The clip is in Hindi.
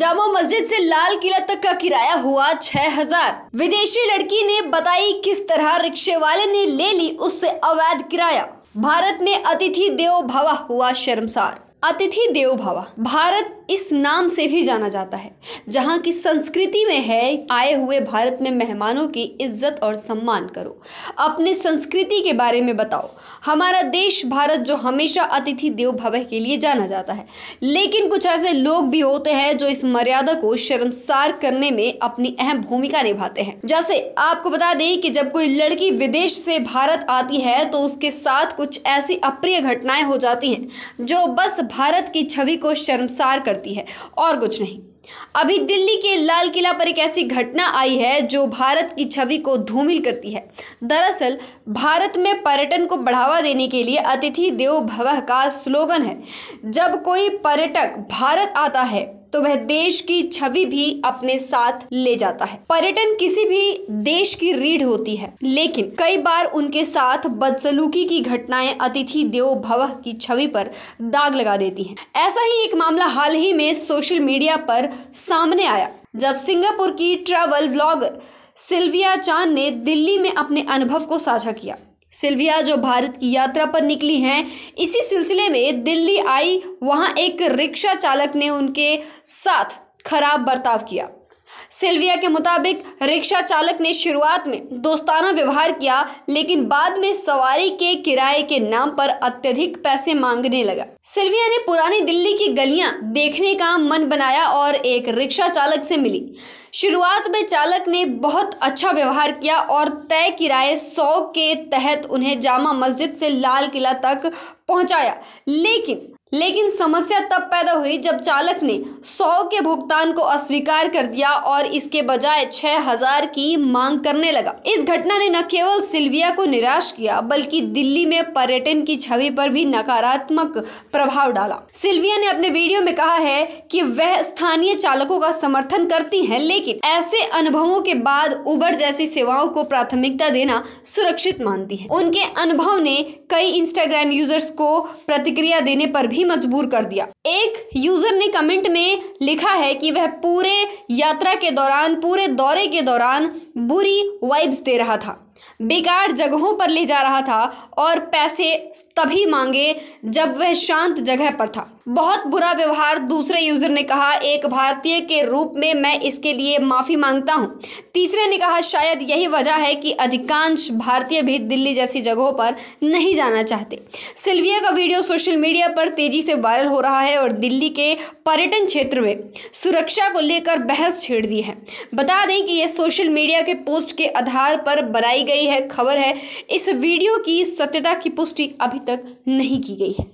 जामा मस्जिद से लाल किला तक का किराया हुआ छह हजार विदेशी लड़की ने बताई किस तरह रिक्शे वाले ने ले ली उससे अवैध किराया भारत में अतिथि देव भवा हुआ शर्मसार अतिथि देव भवा भारत इस नाम से भी जाना जाता है जहाँ की संस्कृति में है आए हुए भारत में मेहमानों की इज्जत और सम्मान करो अपने संस्कृति के बारे में बताओ हमारा देश भारत जो हमेशा अतिथि देव भव के लिए जाना जाता है लेकिन कुछ ऐसे लोग भी होते हैं जो इस मर्यादा को शर्मसार करने में अपनी अहम भूमिका निभाते हैं जैसे आपको बता दें कि जब कोई लड़की विदेश से भारत आती है तो उसके साथ कुछ ऐसी अप्रिय घटनाएं हो जाती हैं जो बस भारत की छवि को शर्मसार कर करती है और कुछ नहीं अभी दिल्ली के लाल किला पर एक ऐसी घटना आई है जो भारत की छवि को धूमिल करती है दरअसल भारत में पर्यटन को बढ़ावा देने के लिए अतिथि देव भव का स्लोगन है जब कोई पर्यटक भारत आता है तो वह देश की छवि भी अपने साथ ले जाता है पर्यटन किसी भी देश की रीढ़ होती है लेकिन कई बार उनके साथ बदसलूकी की घटनाएं अतिथि देव भव की छवि पर दाग लगा देती हैं ऐसा ही एक मामला हाल ही में सोशल मीडिया पर सामने आया जब सिंगापुर की ट्रैवल ब्लॉगर सिल्विया चांद ने दिल्ली में अपने अनुभव को साझा किया सिल्विया जो भारत की यात्रा पर निकली हैं इसी सिलसिले में दिल्ली आई वहां एक रिक्शा चालक ने उनके साथ खराब बर्ताव किया सिल्विया के मुताबिक रिक्शा चालक ने शुरुआत में दोस्ताना व्यवहार किया लेकिन बाद में सवारी के किराए के नाम पर अत्यधिक पैसे मांगने लगा सिल्विया ने पुरानी दिल्ली की गलियां देखने का मन बनाया और एक रिक्शा चालक से मिली शुरुआत में चालक ने बहुत अच्छा व्यवहार किया और तय किराए सौ के तहत उन्हें जामा मस्जिद से लाल किला तक पहुंचाया लेकिन लेकिन समस्या तब पैदा हुई जब चालक ने सौ के भुगतान को अस्वीकार कर दिया और इसके बजाय छह हजार की मांग करने लगा इस घटना ने न केवल सिल्विया को निराश किया बल्कि दिल्ली में पर्यटन की छवि पर भी नकारात्मक प्रभाव डाला सिल्विया ने अपने वीडियो में कहा है कि वह स्थानीय चालकों का समर्थन करती है लेकिन ऐसे अनुभवों के बाद उबर जैसी सेवाओं को प्राथमिकता देना सुरक्षित मानती है उनके अनुभव ने कई इंस्टाग्राम यूजर्स को प्रतिक्रिया देने पर भी ही मजबूर कर दिया एक यूजर ने कमेंट में लिखा है कि वह पूरे यात्रा के दौरान पूरे दौरे के दौरान बुरी वाइब्स दे रहा था बेकार जगहों पर ले जा रहा था और पैसे तभी मांगे जब वह शांत जगह पर था बहुत बुरा व्यवहार दूसरे यूजर ने कहा एक भारतीय के रूप में मैं इसके लिए माफ़ी मांगता हूँ तीसरे ने कहा शायद यही वजह है कि अधिकांश भारतीय भी दिल्ली जैसी जगहों पर नहीं जाना चाहते सिल्विया का वीडियो सोशल मीडिया पर तेजी से वायरल हो रहा है और दिल्ली के पर्यटन क्षेत्र में सुरक्षा को लेकर बहस छेड़ दी है बता दें कि यह सोशल मीडिया के पोस्ट के आधार पर बनाई गई गई है खबर है इस वीडियो की सत्यता की पुष्टि अभी तक नहीं की गई है